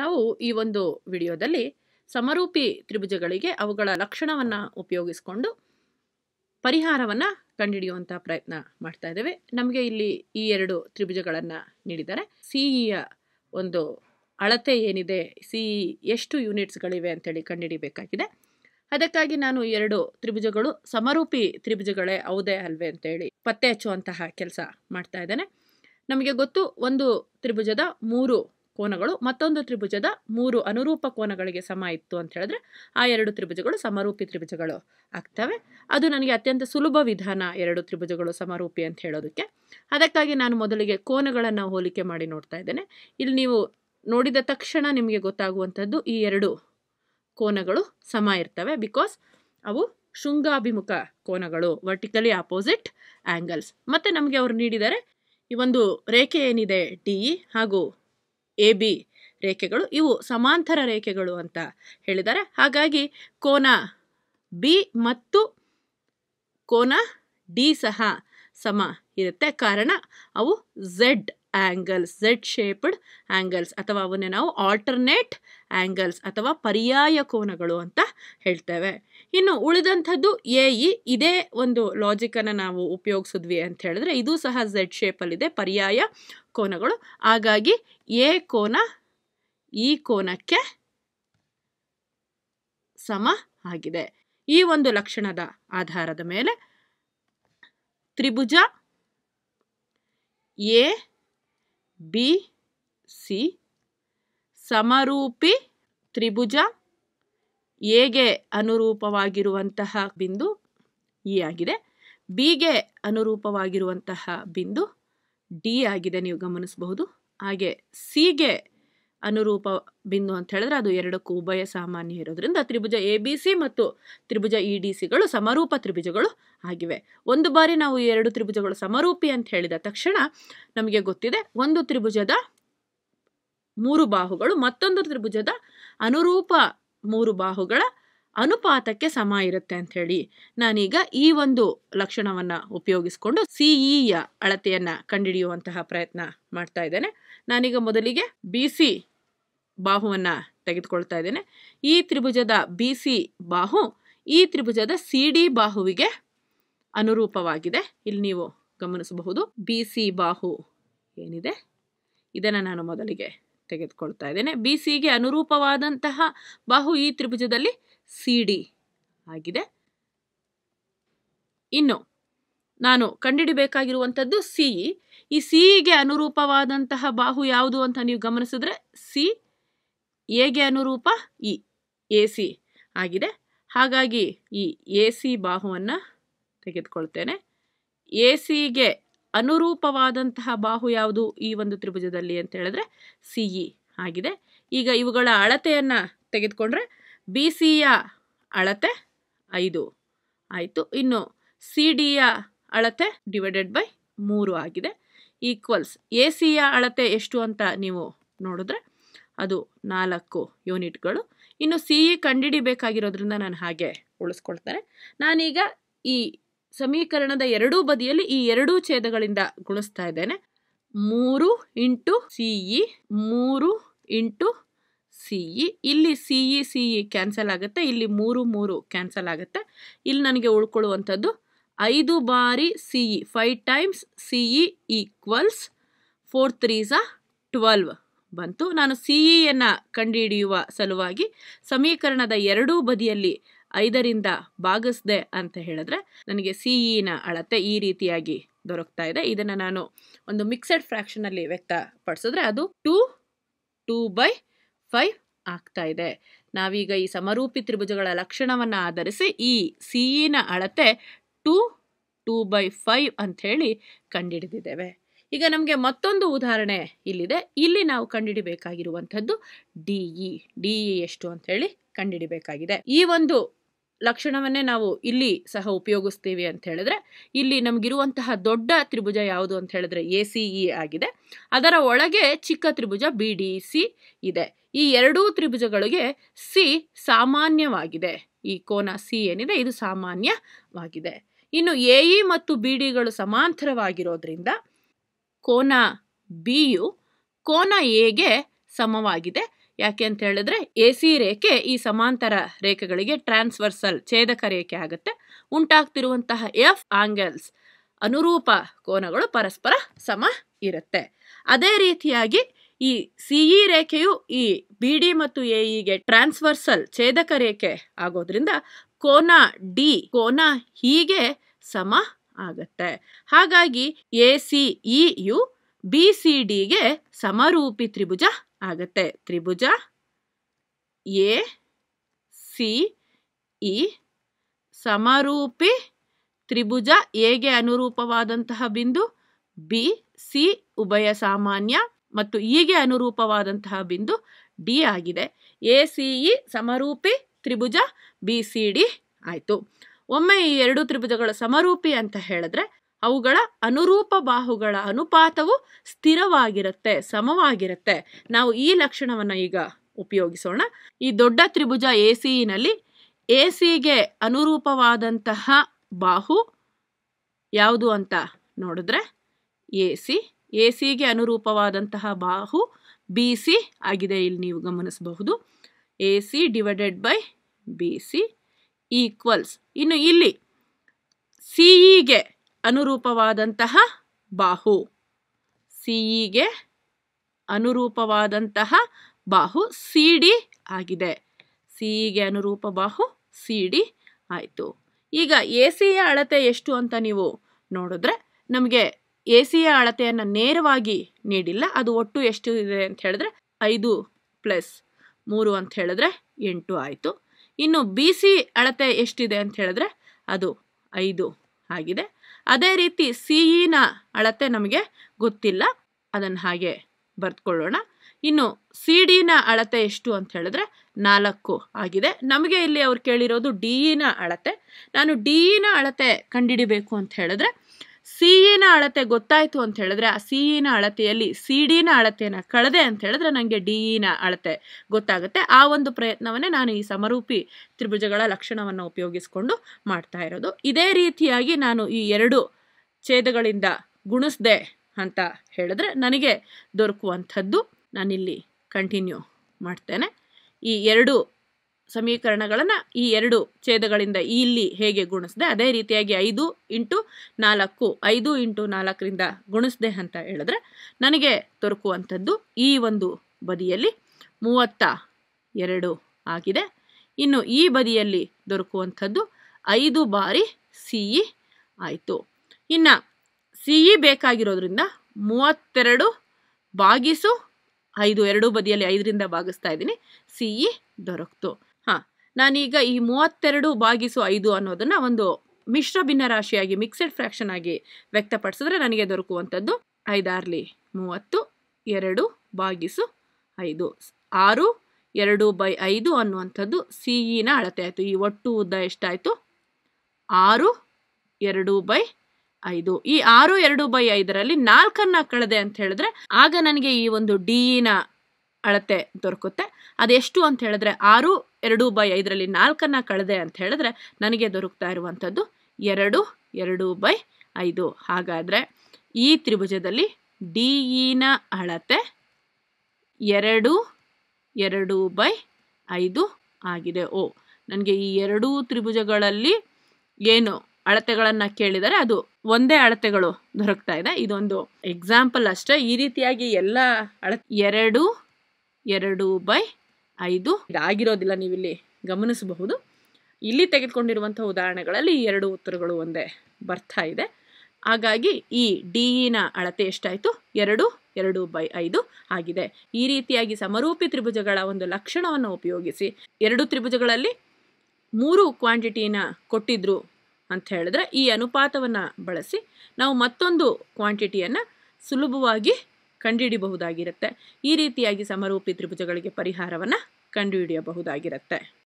ನಾವು ಈ ಒಂದು ವಿಡಿಯೋದಲ್ಲಿ ಸಮರೂಪಿ ತ್ರಿಭುಜಗಳಿಗೆ ಅವುಗಳ ಲಕ್ಷಣವನ್ನು ಉಪಯೋಗಿಸಿಕೊಂಡು ಪರಿಹಾರವನ್ನು ಕಂಡುಹಿಡಿಯುವಂಥ ಪ್ರಯತ್ನ ಮಾಡ್ತಾ ಇದ್ದೇವೆ ನಮಗೆ ಇಲ್ಲಿ ಈ ಎರಡು ತ್ರಿಭುಜಗಳನ್ನು ನೀಡಿದ್ದಾರೆ e ಯ ಒಂದು ಅಳತೆ ಏನಿದೆ ಇ e ಎಷ್ಟು ಯೂನಿಟ್ಸ್ಗಳಿವೆ ಅಂತೇಳಿ ಕಂಡುಹಿಡಿಬೇಕಾಗಿದೆ ಅದಕ್ಕಾಗಿ ನಾನು ಎರಡು ತ್ರಿಭುಜಗಳು ಸಮರೂಪಿ ತ್ರಿಭುಜಗಳೇ ಹೌದೇ ಅಲ್ವೇ ಅಂತೇಳಿ ಪತ್ತೆ ಹಚ್ಚುವಂತಹ ಕೆಲಸ ಮಾಡ್ತಾ ಇದ್ದೇನೆ ನಮಗೆ ಗೊತ್ತು ಒಂದು ತ್ರಿಭುಜದ ಮೂರು ಕೋನಗಳು ಮತ್ತೊಂದು ತ್ರಿಭುಜದ ಮೂರು ಅನುರೂಪ ಕೋನಗಳಿಗೆ ಸಮ ಇತ್ತು ಅಂತ ಹೇಳಿದ್ರೆ ಆ ಎರಡು ತ್ರಿಭುಜಗಳು ಸಮರೂಪಿ ತ್ರಿಭುಜಗಳು ಆಗ್ತವೆ ಅದು ನನಗೆ ಅತ್ಯಂತ ಸುಲಭ ವಿಧಾನ ಎರಡು ತ್ರಿಭುಜಗಳು ಸಮರೂಪಿ ಅಂತ ಹೇಳೋದಕ್ಕೆ ಅದಕ್ಕಾಗಿ ನಾನು ಮೊದಲಿಗೆ ಕೋನಗಳನ್ನು ಹೋಲಿಕೆ ಮಾಡಿ ನೋಡ್ತಾ ಇದ್ದೇನೆ ಇಲ್ಲಿ ನೀವು ನೋಡಿದ ತಕ್ಷಣ ನಿಮಗೆ ಗೊತ್ತಾಗುವಂಥದ್ದು ಈ ಎರಡು ಕೋನಗಳು ಸಮ ಇರ್ತವೆ ಬಿಕಾಸ್ ಅವು ಶೃಂಗಾಭಿಮುಖ ಕೋನಗಳು ವರ್ಟಿಕಲಿ ಆಪೋಸಿಟ್ ಆ್ಯಂಗಲ್ಸ್ ಮತ್ತು ನಮಗೆ ಅವರು ನೀಡಿದರೆ ಈ ಒಂದು ರೇಖೆ ಏನಿದೆ ಡಿ ಹಾಗೂ ಎ ಬಿ ರೇಖೆಗಳು ಇವು ಸಮಾಂತರ ರೇಖೆಗಳು ಅಂತ ಹೇಳಿದ್ದಾರೆ ಹಾಗಾಗಿ ಕೋನ ಬಿ ಮತ್ತು ಕೋನ ಡಿ ಸಹ ಸಮ ಇರುತ್ತೆ ಕಾರಣ ಅವು Z angles Z shaped angles ಅಥವಾ ಅವನ್ನೇ ನಾವು ಆಲ್ಟರ್ನೇಟ್ ಆ್ಯಂಗಲ್ಸ್ ಅಥವಾ ಪರ್ಯಾಯ ಕೋನಗಳು ಅಂತ ಹೇಳ್ತೇವೆ ಇನ್ನು ಉಳಿದಂಥದ್ದು ಎ ಇ ಇದೇ ಒಂದು ಲಾಜಿಕನ್ನು ನಾವು ಉಪಯೋಗಿಸಿದ್ವಿ ಅಂತ ಹೇಳಿದ್ರೆ ಇದು ಸಹ ಝೆಡ್ ಶೇಪಲ್ಲಿದೆ ಪರ್ಯಾಯ ಕೋನಗಳು ಹಾಗಾಗಿ ಎ ಕೋನ ಈ ಕೋನಕ್ಕೆ ಸಮ ಆಗಿದೆ ಈ ಒಂದು ಲಕ್ಷಣದ ಆಧಾರದ ಮೇಲೆ ತ್ರಿಭುಜ ಎ ಬಿ ಸಿ ಸಮರೂಪಿ ತ್ರಿಭುಜ ಎಗೆ ಅನುರೂಪವಾಗಿರುವಂತಹ ಬಿಂದು ಇ ಆಗಿದೆ ಬಿಗೆ ಅನುರೂಪವಾಗಿರುವಂತಹ ಬಿಂದು ಡಿ ಆಗಿದೆ ನೀವು ಗಮನಿಸಬಹುದು ಹಾಗೆ ಸಿಗೆ ಅನುರೂಪ ಬಿಂದು ಅಂತ ಹೇಳಿದ್ರೆ ಅದು ಎರಡಕ್ಕೂ ಉಭಯ ಸಾಮಾನ್ಯ ಇರೋದ್ರಿಂದ ತ್ರಿಭುಜ ಎ ಬಿ ಸಿ ಮತ್ತು ತ್ರಿಭುಜ ಇ ಡಿ ಸಿಗಳು ಸಮರೂಪ ತ್ರಿಭುಜಗಳು ಆಗಿವೆ ಒಂದು ಬಾರಿ ನಾವು ಎರಡು ತ್ರಿಭುಜಗಳು ಸಮರೂಪಿ ಅಂತ ಹೇಳಿದ ತಕ್ಷಣ ನಮಗೆ ಗೊತ್ತಿದೆ ಒಂದು ತ್ರಿಭುಜದ ಮೂರು ಬಾಹುಗಳು ಮತ್ತೊಂದು ತ್ರಿಭುಜದ ಅನುರೂಪ ಮೂರು ಬಾಹುಗಳ ಅನುಪಾತಕ್ಕೆ ಸಮ ಇರುತ್ತೆ ಅಂತ ಹೇಳಿ ನಾನೀಗ ಈ ಒಂದು ಲಕ್ಷಣವನ್ನು ಉಪಯೋಗಿಸಿಕೊಂಡು ಸಿ ಇಯ e ಅಳತೆಯನ್ನು ಕಂಡುಹಿಡಿಯುವಂತಹ ಪ್ರಯತ್ನ ಮಾಡ್ತಾ ಇದ್ದೇನೆ ನಾನೀಗ ಮೊದಲಿಗೆ ಬಿ ಸಿ ಬಾಹುವನ್ನು ತೆಗೆದುಕೊಳ್ತಾ ಇದ್ದೇನೆ ಈ ತ್ರಿಭುಜದ ಬಿ ಸಿ ಬಾಹು ಈ ತ್ರಿಭುಜದ ಸಿ ಡಿ ಬಾಹುವಿಗೆ ಅನುರೂಪವಾಗಿದೆ ಇಲ್ಲಿ ನೀವು ಗಮನಿಸಬಹುದು ಬಿ ಸಿ ಬಾಹು ಏನಿದೆ ಇದನ್ನು ನಾನು ಮೊದಲಿಗೆ ತೆಗೆದುಕೊಳ್ತಾ ಇದ್ದೇನೆ ಬಿ ಸಿಗೆ ಅನುರೂಪವಾದಂತಹ ಬಾಹು ಈ ತ್ರಿಭುಜದಲ್ಲಿ ಸಿ ಡಿ ಆಗಿದೆ ಇನ್ನು ನಾನು ಕಂಡುಹಿಡಬೇಕಾಗಿರುವಂಥದ್ದು ಸಿ ಈ ಸಿಇಗೆ ಅನುರೂಪವಾದಂತಹ ಬಾಹು ಯಾವುದು ಅಂತ ನೀವು ಗಮನಿಸಿದ್ರೆ ಸಿ ಎಗೆ ಅನುರೂಪ ಇ ಎ ಸಿ ಆಗಿದೆ ಹಾಗಾಗಿ ಈ ಎ ಸಿ ಬಾಹುವನ್ನು ತೆಗೆದುಕೊಳ್ತೇನೆ ಎ ಸಿಗೆ ಅನುರೂಪವಾದಂತಹ ಬಾಹು ಯಾವುದು ಈ ಒಂದು ತ್ರಿಭುಜದಲ್ಲಿ ಅಂತ ಹೇಳಿದ್ರೆ ಸಿ ಇ ಆಗಿದೆ ಈಗ ಇವುಗಳ ಅಳತೆಯನ್ನು ತೆಗೆದುಕೊಂಡ್ರೆ ಬಿ ಸಿಯ ಅಳತೆ ಐದು ಆಯಿತು ಇನ್ನು ಸಿ ಡಿಯ ಅಳತೆ ಡಿವೈಡೆಡ್ ಬೈ ಮೂರು ಆಗಿದೆ ಈಕ್ವಲ್ಸ್ ಎ ಸಿಯ ಅಳತೆ ಎಷ್ಟು ಅಂತ ನೀವು ನೋಡಿದ್ರೆ ಅದು ನಾಲ್ಕು ಯೂನಿಟ್ಗಳು ಇನ್ನು ಸಿ ಇ ಕಂಡಿಡಿಬೇಕಾಗಿರೋದ್ರಿಂದ ನಾನು ಹಾಗೆ ಉಳಿಸ್ಕೊಳ್ತಾರೆ ನಾನೀಗ ಈ ಸಮೀಕರಣದ ಎರಡೂ ಬದಿಯಲ್ಲಿ ಈ ಎರಡೂ ಛೇದಗಳಿಂದ ಗುಣಿಸ್ತಾ ಇದ್ದೇನೆ ಮೂರು ಇಂಟು ಸಿಇ ಮೂರು ಇಂಟು ಸಿಇ ಇಲ್ಲಿ ಸಿಇ ಸಿಇ ಕ್ಯಾನ್ಸಲ್ ಆಗುತ್ತೆ ಇಲ್ಲಿ ಮೂರು ಮೂರು ಕ್ಯಾನ್ಸಲ್ ಆಗುತ್ತೆ ಇಲ್ಲಿ ನನಗೆ ಉಳ್ಕೊಳ್ಳುವಂಥದ್ದು ಐದು ಬಾರಿ C E five times C E equals four threes twelve ಬಂತು ನಾನು ಸಿಇಯನ್ನು ಕಂಡುಹಿಡಿಯುವ ಸಲುವಾಗಿ ಸಮೀಕರಣದ ಎರಡೂ ಬದಿಯಲ್ಲಿ ಐದರಿಂದ ಭಾಗಿಸ್ದೆ ಅಂತ ಹೇಳಿದ್ರೆ ನನಗೆ ಸಿ ಇನ e ಅಳತೆ ಈ ರೀತಿಯಾಗಿ ದೊರಕ್ತಾ ಇದೆ ಇದನ್ನ ನಾನು ಒಂದು ಮಿಕ್ಸೆಡ್ ಅಲ್ಲಿ ವ್ಯಕ್ತಪಡಿಸಿದ್ರೆ ಅದು ಟೂ ಟೂ ಬೈ ಫೈವ್ ಆಗ್ತಾ ಇದೆ ನಾವೀಗ ಈ ಸಮರೂಪಿ ತ್ರಿಭುಜಗಳ ಲಕ್ಷಣವನ್ನು ಆಧರಿಸಿ ಈ ಸಿಇನ e ಅಳತೆ ಟೂ ಟೂ ಬೈ ಫೈವ್ ಹೇಳಿ ಕಂಡುಹಿಡಿದಿದ್ದೇವೆ ಈಗ ನಮಗೆ ಮತ್ತೊಂದು ಉದಾಹರಣೆ ಇಲ್ಲಿದೆ ಇಲ್ಲಿ ನಾವು ಕಂಡುಹಿಡಿಬೇಕಾಗಿರುವಂಥದ್ದು ಡಿಇ ಡಿಇ ಡಿ ಇ ಎಷ್ಟು ಹೇಳಿ ಕಂಡುಹಿಡಿಬೇಕಾಗಿದೆ ಈ ಒಂದು ಲಕ್ಷಣವನ್ನೇ ನಾವು ಇಲ್ಲಿ ಸಹ ಉಪಯೋಗಿಸ್ತೀವಿ ಅಂತ ಹೇಳಿದ್ರೆ ಇಲ್ಲಿ ನಮಗಿರುವಂತಹ ದೊಡ್ಡ ತ್ರಿಭುಜ ಯಾವುದು ಅಂತ ಹೇಳಿದ್ರೆ ಎ ಸಿ ಇ ಆಗಿದೆ ಅದರ ಒಳಗೆ ಚಿಕ್ಕ ತ್ರಿಭುಜ ಬಿ ಡಿ ಸಿ ಇದೆ ಈ ಎರಡೂ ತ್ರಿಭುಜಗಳಿಗೆ ಸಿ ಸಾಮಾನ್ಯವಾಗಿದೆ ಈ ಕೋನ ಸಿ ಏನಿದೆ ಇದು ಸಾಮಾನ್ಯವಾಗಿದೆ ಇನ್ನು ಎ ಇ ಮತ್ತು ಬಿ ಡಿಗಳು ಸಮಾಂತರವಾಗಿರೋದ್ರಿಂದ ಕೋನ ಬಿಯು ಕೋನ ಎಗೆ ಸಮವಾಗಿದೆ ಯಾಕೆ ಅಂತ ಹೇಳಿದ್ರೆ ಎ ಸಿ ರೇಖೆ ಈ ಸಮಾಂತರ ರೇಖೆಗಳಿಗೆ ಟ್ರಾನ್ಸ್ವರ್ಸಲ್ ಛೇದಕ ರೇಖೆ ಆಗುತ್ತೆ ಉಂಟಾಗ್ತಿರುವಂತಹ ಎಫ್ ಆಂಗಲ್ಸ್ ಅನುರೂಪ ಕೋನಗಳು ಪರಸ್ಪರ ಸಮ ಇರುತ್ತೆ ಅದೇ ರೀತಿಯಾಗಿ ಈ ಸಿಇ ರೇಖೆಯು ಈ ಬಿ ಡಿ ಮತ್ತು ಎ ಇಗೆ ಟ್ರಾನ್ಸ್ವರ್ಸಲ್ ಛೇದಕ ರೇಖೆ ಆಗೋದ್ರಿಂದ ಕೋನ ಡಿ ಕೋನ ಹೀಗೆ ಸಮ ಆಗುತ್ತೆ ಹಾಗಾಗಿ ಎ ಸಿ ಯು ಬಿ ಸಿ ಡಿಗೆ ಸಮರೂಪಿ ತ್ರಿಭುಜ ಆಗತ್ತೆ ತ್ರಿಭುಜ ಎ ಸಿ ಇ ಸಮರೂಪಿ ತ್ರಿಭುಜ ಎಗೆ ಅನುರೂಪವಾದಂತಹ ಬಿಂದು ಬಿ ಸಿ ಉಭಯ ಸಾಮಾನ್ಯ ಮತ್ತು ಇಗೆ ಅನುರೂಪವಾದಂತಹ ಬಿಂದು ಡಿ ಆಗಿದೆ ಎ ಸಿ ಇ ಸಮರೂಪಿ ತ್ರಿಭುಜ ಬಿ ಸಿ ಡಿ ಆಯಿತು ಒಮ್ಮೆ ಈ ಎರಡು ತ್ರಿಭುಜಗಳು ಸಮರೂಪಿ ಅಂತ ಹೇಳಿದ್ರೆ ಅವುಗಳ ಅನುರೂಪ ಬಾಹುಗಳ ಅನುಪಾತವು ಸ್ಥಿರವಾಗಿರುತ್ತೆ ಸಮವಾಗಿರುತ್ತೆ ನಾವು ಈ ಲಕ್ಷಣವನ್ನು ಈಗ ಉಪಯೋಗಿಸೋಣ ಈ ದೊಡ್ಡ ತ್ರಿಭುಜ ಎ ಸಿನಲ್ಲಿ ಎ ಸಿಗೆ ಅನುರೂಪವಾದಂತಹ ಬಾಹು ಯಾವುದು ಅಂತ ನೋಡಿದ್ರೆ ಎ ಸಿ ಎ ಸಿಗೆ ಅನುರೂಪವಾದಂತಹ ಬಾಹು ಬಿ ಸಿ ಆಗಿದೆ ಇಲ್ಲಿ ನೀವು ಗಮನಿಸಬಹುದು A C divided by B C equals ಇನ್ನು ಇಲ್ಲಿ ಸಿಇಗೆ ಅನುರೂಪವಾದಂತಹ ಬಾಹು ಸಿಇಗೆ ಅನುರೂಪವಾದಂತಹ ಬಾಹು ಸಿ ಡಿ ಆಗಿದೆ ಸಿಇಗೆ ಅನುರೂಪ ಬಾಹು ಸಿ ಡಿ ಆಯಿತು ಈಗ ಎ ಸಿಯ ಅಳತೆ ಎಷ್ಟು ಅಂತ ನೀವು ನೋಡಿದ್ರೆ ನಮಗೆ ಎ ಸಿಯ ಅಳತೆಯನ್ನು ನೇರವಾಗಿ ನೀಡಿಲ್ಲ ಅದು ಒಟ್ಟು ಎಷ್ಟು ಇದೆ ಅಂತ ಹೇಳಿದ್ರೆ ಐದು ಪ್ಲಸ್ ಮೂರು ಅಂತ ಹೇಳಿದ್ರೆ ಎಂಟು ಆಯಿತು ಇನ್ನು ಬಿ ಸಿ ಅಳತೆ ಎಷ್ಟಿದೆ ಅಂತ ಹೇಳಿದ್ರೆ ಅದು ಐದು ಆಗಿದೆ ಅದೇ ರೀತಿ ಸಿಇನ ಅಳತೆ ನಮಗೆ ಗೊತ್ತಿಲ್ಲ ಅದನ್ನು ಹಾಗೆ ಬರೆದುಕೊಳ್ಳೋಣ ಇನ್ನು ಸಿ ಡಿನ ಅಳತೆ ಎಷ್ಟು ಅಂತ ಹೇಳಿದ್ರೆ ನಾಲ್ಕು ಆಗಿದೆ ನಮಗೆ ಇಲ್ಲಿ ಅವ್ರು ಕೇಳಿರೋದು ಡಿಇನ ಅಳತೆ ನಾನು ಡಿಇನ ಅಳತೆ ಕಂಡುಹಿಡಿಬೇಕು ಅಂತ ಹೇಳಿದ್ರೆ ಸಿ ಇನ ಅಳತೆ ಗೊತ್ತಾಯಿತು ಅಂತ ಹೇಳಿದ್ರೆ ಆ ಸಿ ಇನ ಅಳತೆಯಲ್ಲಿ ಸಿ ಡಿನ ಅಳತೆಯನ್ನು ಕಳೆದೆ ಅಂತ ಹೇಳಿದ್ರೆ ನನಗೆ ಡಿ ಇನ ಅಳತೆ ಗೊತ್ತಾಗುತ್ತೆ ಆ ಒಂದು ಪ್ರಯತ್ನವನ್ನೇ ನಾನು ಈ ಸಮರೂಪಿ ತ್ರಿಭುಜಗಳ ಲಕ್ಷಣವನ್ನು ಉಪಯೋಗಿಸಿಕೊಂಡು ಮಾಡ್ತಾ ಇರೋದು ಇದೇ ರೀತಿಯಾಗಿ ನಾನು ಈ ಎರಡು ಛೇದಗಳಿಂದ ಗುಣಿಸ್ದೆ ಅಂತ ಹೇಳಿದ್ರೆ ನನಗೆ ದೊರಕುವಂಥದ್ದು ನಾನಿಲ್ಲಿ ಕಂಟಿನ್ಯೂ ಮಾಡ್ತೇನೆ ಈ ಎರಡು ಸಮೀಕರಣಗಳನ್ನು ಈ ಎರಡು ಛೇದಗಳಿಂದ ಇಲ್ಲಿ ಹೇಗೆ ಗುಣಿಸಿದೆ ಅದೇ ರೀತಿಯಾಗಿ ಐದು ಇಂಟು ನಾಲ್ಕು ಐದು ಇಂಟು ನಾಲ್ಕರಿಂದ ಗುಣಿಸಿದೆ ಅಂತ ಹೇಳಿದ್ರೆ ನನಗೆ ದೊರಕುವಂಥದ್ದು ಈ ಒಂದು ಬದಿಯಲ್ಲಿ ಮೂವತ್ತ ಎರಡು ಆಗಿದೆ ಇನ್ನು ಈ ಬದಿಯಲ್ಲಿ ದೊರಕುವಂಥದ್ದು ಐದು ಬಾರಿ ಸಿಇ ಇ ಆಯಿತು ಇನ್ನು ಸಿ ಬೇಕಾಗಿರೋದ್ರಿಂದ ಮೂವತ್ತೆರಡು ಬಾಗಿಸು ಐದು ಎರಡು ಬದಿಯಲ್ಲಿ ಐದರಿಂದ ಭಾಗಿಸ್ತಾ ಇದ್ದೀನಿ ಸಿಇ ದೊರಕ್ತು ಹಾ ನಾನೀಗ ಈ ಮೂವತ್ತೆರಡು ಬಾಗಿಸು ಐದು ಅನ್ನೋದನ್ನು ಒಂದು ಮಿಶ್ರ ಭಿನ್ನರಾಶಿಯಾಗಿ ಮಿಕ್ಸೆಡ್ ಫ್ರ್ಯಾಕ್ಷನ್ ಆಗಿ ವ್ಯಕ್ತಪಡಿಸಿದ್ರೆ ನನಗೆ ದೊರಕುವಂಥದ್ದು ಐದಾರ್ಲಿ ಮೂವತ್ತು ಎರಡು ಬಾಗಿಸು ಐದು ಆರು ಎರಡು ಬೈ ಐದು ಅನ್ನುವಂಥದ್ದು ಸಿ e ಅಳತೆ ಆಯಿತು ಈ ಒಟ್ಟು ಉದ್ದ ಎಷ್ಟಾಯಿತು ಆರು ಎರಡು ಬೈ ಐದು ಈ ಆರು ಎರಡು ಬೈ ಐದರಲ್ಲಿ ನಾಲ್ಕನ್ನು ಕಳೆದೆ ಅಂತ ಹೇಳಿದ್ರೆ ಆಗ ನನಗೆ ಈ ಒಂದು ಡಿ ಅಳತೆ ದೊರಕುತ್ತೆ ಅದೆಷ್ಟು ಅಂತ ಹೇಳಿದ್ರೆ ಆರು ಎರಡು ಬೈ ಐದರಲ್ಲಿ ನಾಲ್ಕನ್ನು ಕಳೆದೆ ಅಂತ ಹೇಳಿದ್ರೆ ನನಗೆ ದೊರಕ್ತಾ ಇರುವಂಥದ್ದು ಎರಡು ಎರಡು ಬೈ ಐದು ಹಾಗಾದರೆ ಈ ತ್ರಿಭುಜದಲ್ಲಿ ಡಿ ಇನ ಅಳತೆ ಎರಡು ಎರಡು ಬೈ ಐದು ಆಗಿದೆ ಓ ನನಗೆ ಈ ಎರಡೂ ತ್ರಿಭುಜಗಳಲ್ಲಿ ಏನು ಅಳತೆಗಳನ್ನು ಕೇಳಿದರೆ ಅದು ಒಂದೇ ಅಳತೆಗಳು ದೊರಕ್ತಾ ಇದೆ ಇದೊಂದು ಎಕ್ಸಾಂಪಲ್ ಅಷ್ಟೇ ಈ ರೀತಿಯಾಗಿ ಎಲ್ಲ ಅಳ ಎರಡು ಎರಡು ಬೈ ಐದು ಇದಾಗಿರೋದಿಲ್ಲ ನೀವಿಲ್ಲಿ ಗಮನಿಸಬಹುದು ಇಲ್ಲಿ ತೆಗೆದುಕೊಂಡಿರುವಂಥ ಉದಾಹರಣೆಗಳಲ್ಲಿ ಎರಡು ಉತ್ತರಗಳು ಒಂದೇ ಬರ್ತಾ ಇದೆ ಹಾಗಾಗಿ ಈ ಡಿ ಇನ ಅಳತೆ ಎಷ್ಟಾಯಿತು ಎರಡು ಎರಡು ಬೈ ಐದು ಆಗಿದೆ ಈ ರೀತಿಯಾಗಿ ಸಮರೂಪಿ ತ್ರಿಭುಜಗಳ ಒಂದು ಲಕ್ಷಣವನ್ನು ಉಪಯೋಗಿಸಿ ಎರಡು ತ್ರಿಭುಜಗಳಲ್ಲಿ ಮೂರು ಕ್ವಾಂಟಿಟಿನ ಕೊಟ್ಟಿದ್ರು ಅಂತ ಹೇಳಿದ್ರೆ ಈ ಅನುಪಾತವನ್ನು ಬಳಸಿ ನಾವು ಮತ್ತೊಂದು ಕ್ವಾಂಟಿಟಿಯನ್ನು ಸುಲಭವಾಗಿ ಕಂಡುಹಿಡಿಯಬಹುದಾಗಿರುತ್ತೆ ಈ ರೀತಿಯಾಗಿ ಸಮರೂಪಿ ತ್ರಿಭುಜಗಳಿಗೆ ಪರಿಹಾರವನ್ನು ಕಂಡುಹಿಡಿಯಬಹುದಾಗಿರುತ್ತೆ